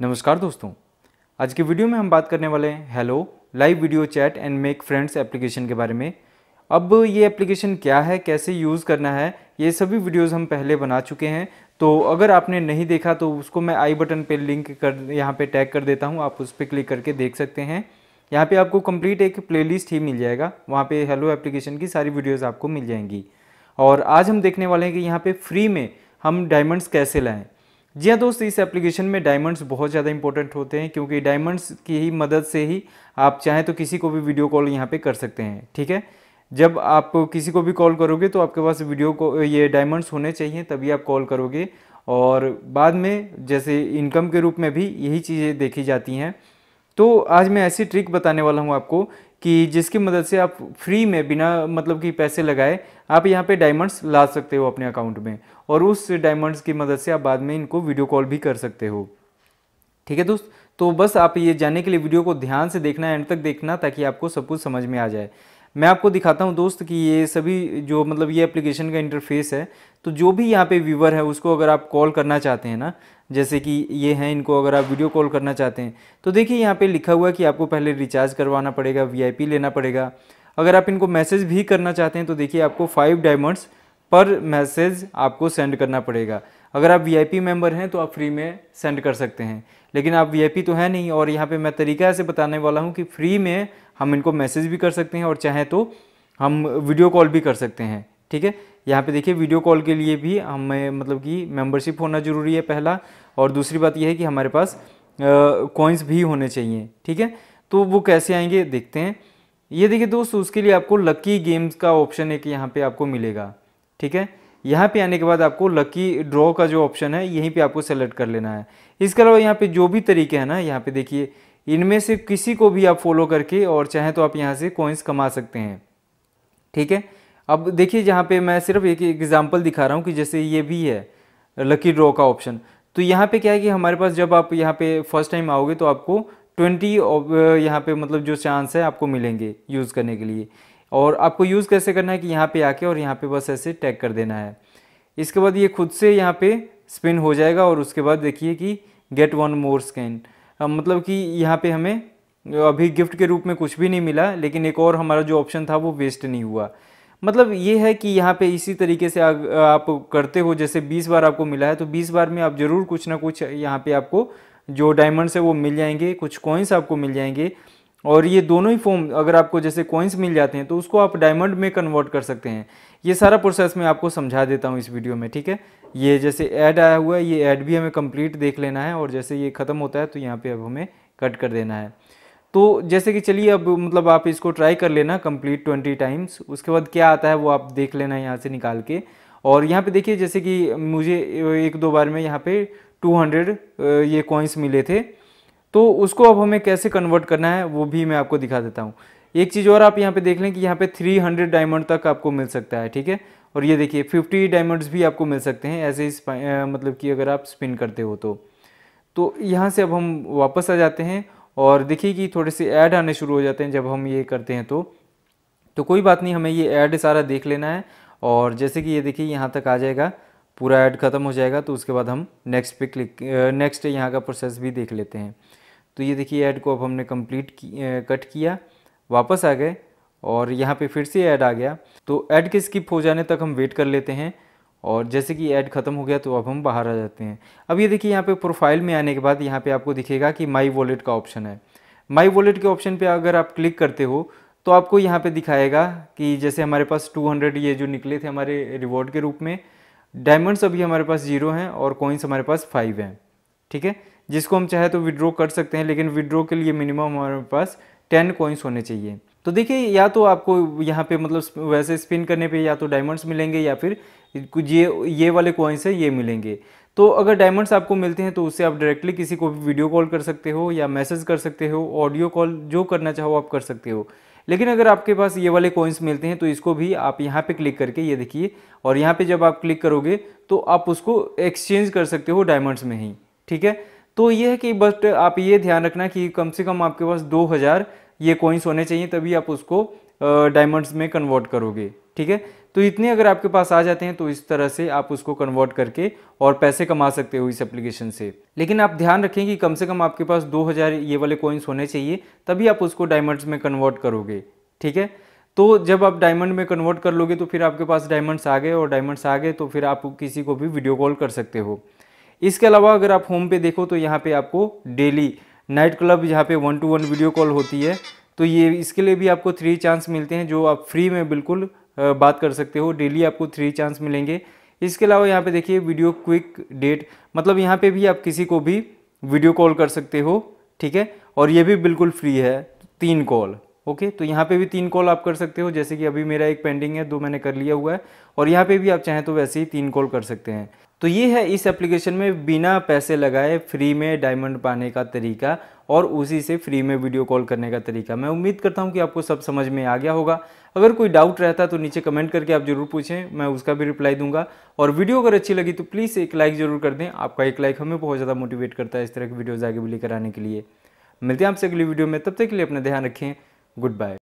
नमस्कार दोस्तों आज के वीडियो में हम बात करने वाले हैं hello live video chat and make friends application के बारे में अब ये एप्लीकेशन क्या है कैसे यूज़ करना है ये सभी वीडियोस हम पहले बना चुके हैं तो अगर आपने नहीं देखा तो उसको मैं आई बटन पे लिंक कर यहाँ पे टैग कर देता हूँ आप उस पर क्लिक करके देख सकते हैं यहाँ पे आपको कंप्लीट एक प्लेलिस्ट ही मिल जाएगा वहाँ पे हेलो एप्लीकेशन की सारी वीडियोस आपको मिल जाएंगी और आज हम देखने वाले हैं कि यहाँ पे फ्री में हम डायमंड्स कैसे लाएँ जी हाँ दोस्त इस एप्लीकेशन में डायमंड्स बहुत ज़्यादा इंपॉर्टेंट होते हैं क्योंकि डायमंड्स की ही मदद से ही आप चाहें तो किसी को भी वीडियो कॉल यहाँ पे कर सकते हैं ठीक है जब आप किसी को भी कॉल करोगे तो आपके पास वीडियो को ये डायमंड्स होने चाहिए तभी आप कॉल करोगे और बाद में जैसे इनकम के रूप में भी यही चीज़ें देखी जाती हैं तो आज मैं ऐसी ट्रिक बताने वाला हूँ आपको कि जिसकी मदद से आप फ्री में बिना मतलब कि पैसे लगाए आप यहाँ पे डायमंड्स ला सकते हो अपने अकाउंट में और उस डायमंड्स की मदद से आप बाद में इनको वीडियो कॉल भी कर सकते हो ठीक है दोस्त तो बस आप ये जानने के लिए वीडियो को ध्यान से देखना एंड तक देखना ताकि आपको सब कुछ समझ में आ जाए मैं आपको दिखाता हूँ दोस्त कि ये सभी जो मतलब ये एप्लीकेशन का इंटरफेस है तो जो भी यहाँ पे व्यूवर है उसको अगर आप कॉल करना चाहते हैं ना जैसे कि ये हैं इनको अगर आप वीडियो कॉल करना चाहते हैं तो देखिए यहाँ पे लिखा हुआ है कि आपको पहले रिचार्ज करवाना पड़ेगा वीआईपी लेना पड़ेगा अगर आप इनको मैसेज भी करना चाहते हैं तो देखिए आपको फाइव डायमंड्स पर मैसेज आपको सेंड करना पड़ेगा अगर आप वी मेंबर हैं तो आप फ्री में सेंड कर सकते हैं लेकिन आप वी तो है नहीं और यहाँ पर मैं तरीका ऐसे बताने वाला हूँ कि फ्री में हम इनको मैसेज भी कर सकते हैं और चाहे तो हम वीडियो कॉल भी कर सकते हैं ठीक है यहाँ पे देखिए वीडियो कॉल के लिए भी हमें मतलब कि मेंबरशिप होना ज़रूरी है पहला और दूसरी बात यह है कि हमारे पास कॉइन्स भी होने चाहिए ठीक है तो वो कैसे आएंगे देखते हैं ये देखिए दोस्त उसके लिए आपको लकी गेम्स का ऑप्शन एक यहाँ पे आपको मिलेगा ठीक है यहाँ पे आने के बाद आपको लकी ड्रॉ का जो ऑप्शन है यहीं पर आपको सेलेक्ट कर लेना है इसके अलावा यहाँ पे जो भी तरीके हैं ना यहाँ पे देखिए इनमें से किसी को भी आप फॉलो करके और चाहें तो आप यहाँ से कॉइन्स कमा सकते हैं ठीक है अब देखिए यहाँ पे मैं सिर्फ एक एग्जाम्पल दिखा रहा हूँ कि जैसे ये भी है लकी ड्रॉ का ऑप्शन तो यहाँ पे क्या है कि हमारे पास जब आप यहाँ पे फर्स्ट टाइम आओगे तो आपको ट्वेंटी यहाँ पे मतलब जो चांस है आपको मिलेंगे यूज़ करने के लिए और आपको यूज़ कैसे करना है कि यहाँ पे आके और यहाँ पे बस ऐसे टैग कर देना है इसके बाद ये खुद से यहाँ पे स्पिन हो जाएगा और उसके बाद देखिए कि गेट वन मोर स्कैन मतलब कि यहाँ पे हमें अभी गिफ्ट के रूप में कुछ भी नहीं मिला लेकिन एक और हमारा जो ऑप्शन था वो वेस्ट नहीं हुआ मतलब ये है कि यहाँ पे इसी तरीके से आप करते हो जैसे 20 बार आपको मिला है तो 20 बार में आप ज़रूर कुछ ना कुछ यहाँ पे आपको जो डायमंड्स है वो मिल जाएंगे कुछ कॉइन्स आपको मिल जाएंगे और ये दोनों ही फॉर्म अगर आपको जैसे कॉइन्स मिल जाते हैं तो उसको आप डायमंड में कन्वर्ट कर सकते हैं ये सारा प्रोसेस मैं आपको समझा देता हूँ इस वीडियो में ठीक है ये जैसे ऐड आया हुआ है ये ऐड भी हमें कंप्लीट देख लेना है और जैसे ये ख़त्म होता है तो यहाँ पे अब हमें कट कर देना है तो जैसे कि चलिए अब मतलब आप इसको ट्राई कर लेना कम्प्लीट ट्वेंटी टाइम्स उसके बाद क्या आता है वो आप देख लेना यहाँ से निकाल के और यहाँ पर देखिए जैसे कि मुझे एक दो बार में यहाँ पर टू ये कॉइन्स मिले थे तो उसको अब हमें कैसे कन्वर्ट करना है वो भी मैं आपको दिखा देता हूँ एक चीज़ और आप यहाँ पे देख लें कि यहाँ पे 300 डायमंड तक आपको मिल सकता है ठीक है और ये देखिए 50 डायमंड्स भी आपको मिल सकते हैं ऐसे ही मतलब कि अगर आप स्पिन करते हो तो तो यहाँ से अब हम वापस आ जाते हैं और देखिए कि थोड़े से ऐड आने शुरू हो जाते हैं जब हम ये करते हैं तो तो कोई बात नहीं हमें ये ऐड सारा देख लेना है और जैसे कि ये देखिए यहाँ तक आ जाएगा पूरा ऐड ख़त्म हो जाएगा तो उसके बाद हम नेक्स्ट पे क्लिक नेक्स्ट यहाँ का प्रोसेस भी देख लेते हैं तो ये देखिए ऐड को अब हमने कंप्लीट कट किया वापस आ गए और यहाँ पे फिर से ऐड आ गया तो ऐड के स्किप हो जाने तक हम वेट कर लेते हैं और जैसे कि ऐड ख़त्म हो गया तो अब हम बाहर आ जाते हैं अब ये देखिए यहाँ पे प्रोफाइल में आने के बाद यहाँ पे आपको दिखेगा कि माई वॉलेट का ऑप्शन है माई वॉलेट के ऑप्शन पर अगर आप क्लिक करते हो तो आपको यहाँ पर दिखाएगा कि जैसे हमारे पास टू ये जो निकले थे हमारे रिवॉर्ड के रूप में डायमंड्स अभी हमारे पास जीरो हैं और कॉइन्स हमारे पास फाइव हैं ठीक है जिसको हम चाहे तो विड्रॉ कर सकते हैं लेकिन विड्रॉ के लिए मिनिमम हमारे पास टेन कॉइन्स होने चाहिए तो देखिए या तो आपको यहाँ पे मतलब वैसे स्पिन करने पे या तो डायमंड्स मिलेंगे या फिर कुछ ये ये वाले कॉइन्स है ये मिलेंगे तो अगर डायमंड्स आपको मिलते हैं तो उससे आप डायरेक्टली किसी को भी वीडियो कॉल कर सकते हो या मैसेज कर सकते हो ऑडियो कॉल जो करना चाहो आप कर सकते हो लेकिन अगर आपके पास ये वाले कॉइन्स मिलते हैं तो इसको भी आप यहाँ पे क्लिक करके ये देखिए और यहाँ पे जब आप क्लिक करोगे तो आप उसको एक्सचेंज कर सकते हो डायमंड्स में ही ठीक है तो ये है कि बट आप ये ध्यान रखना कि कम से कम आपके पास दो हज़ार ये कॉइन्स होने चाहिए तभी आप उसको डायमंड्स में कन्वर्ट करोगे ठीक है तो इतने अगर आपके पास आ जाते हैं तो इस तरह से आप उसको कन्वर्ट करके और पैसे कमा सकते हो इस एप्लीकेशन से लेकिन आप ध्यान रखें कि कम से कम आपके पास 2000 ये वाले कॉइन्स होने चाहिए तभी आप उसको डायमंड्स में कन्वर्ट करोगे ठीक है तो जब आप डायमंड में कन्वर्ट कर लोगे तो फिर आपके पास डायमंड्स आ गए और डायमंड्स आ गए तो फिर आप किसी को भी वीडियो कॉल कर सकते हो इसके अलावा अगर आप होम पे देखो तो यहाँ पे आपको डेली नाइट क्लब यहाँ पे one to one video call होती है तो ये इसके लिए भी आपको थ्री चांस मिलते हैं जो आप फ्री में बिल्कुल बात कर सकते हो डेली आपको थ्री चांस मिलेंगे इसके अलावा यहाँ पे देखिए वीडियो क्विक डेट मतलब यहाँ पे भी आप किसी को भी वीडियो कॉल कर सकते हो ठीक है और ये भी बिल्कुल फ्री है तीन कॉल ओके तो यहाँ पे भी तीन कॉल आप कर सकते हो जैसे कि अभी मेरा एक पेंडिंग है दो मैंने कर लिया हुआ है और यहाँ पे भी आप चाहें तो वैसे ही तीन कॉल कर सकते हैं तो ये है इस एप्लीकेशन में बिना पैसे लगाए फ्री में डायमंड पाने का तरीका और उसी से फ्री में वीडियो कॉल करने का तरीका मैं उम्मीद करता हूँ कि आपको सब समझ में आ गया होगा अगर कोई डाउट रहता तो नीचे कमेंट करके आप जरूर पूछें मैं उसका भी रिप्लाई दूंगा और वीडियो अगर अच्छी लगी तो प्लीज़ एक लाइक ज़रूर कर दें आपका एक लाइक हमें बहुत ज़्यादा मोटिवेट करता है इस तरह की वीडियोज़ आगे भी लेकर आने के लिए मिलते हैं आपसे अगली वीडियो में तब तक के लिए अपना ध्यान रखें goodbye